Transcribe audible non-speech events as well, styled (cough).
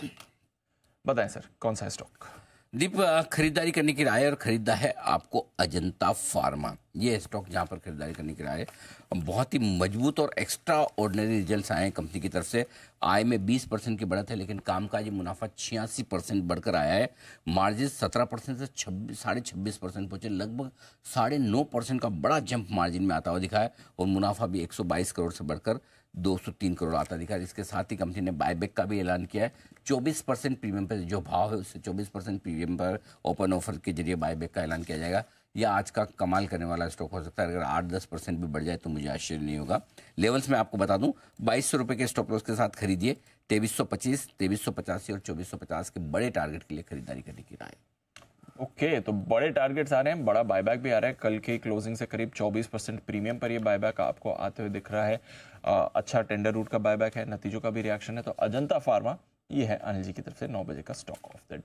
(coughs) बताएं सर कौन सा स्टॉक दीप खरीदारी करने की राय और खरीदा है आपको अजंता फार्मा ये स्टॉक जहाँ पर खरीदारी करने की राय बहुत ही मजबूत और एक्स्ट्रा ऑर्डनरी रिजल्ट आए हैं कंपनी की तरफ से आय में 20 परसेंट की बढ़त है लेकिन कामकाजी मुनाफा छियासी परसेंट बढ़कर आया है मार्जिन 17 परसेंट से छब्बीस साढ़े छब्बीस परसेंट पहुँचे लगभग साढ़े नौ परसेंट का बड़ा जंप मार्जिन में आता हुआ दिखा है और मुनाफा भी एक करोड़ से बढ़कर 203 करोड़ आता दिखा इसके साथ ही कंपनी ने बायबैक का भी ऐलान किया है 24 परसेंट प्रीमियम पर जो भाव है उससे 24 परसेंट प्रीमियम पर ओपन ऑफर के जरिए बायबैक का ऐलान किया जाएगा यह आज का कमाल करने वाला स्टॉक हो सकता है अगर आठ दस परसेंट भी बढ़ जाए तो मुझे आश्चर्य नहीं होगा लेवल्स मैं आपको बता दूं बाईस सौ के स्टॉक लॉस के साथ खरीदिए तेईस सौ पच्चीस तेईस सौ पचासी और चौबीस सौ पचास के बड़े टारगेट के लिए खरीदारी करने की राय ओके okay, तो बड़े टारगेट्स आ रहे हैं बड़ा बायबैक भी आ रहा है कल के क्लोजिंग से करीब 24 परसेंट प्रीमियम पर ये बायबैक आपको आते हुए दिख रहा है आ, अच्छा टेंडर रूट का बायबैक है नतीजों का भी रिएक्शन है तो अजंता फार्मा ये है अनिल जी की तरफ से नौ बजे का स्टॉक ऑफ द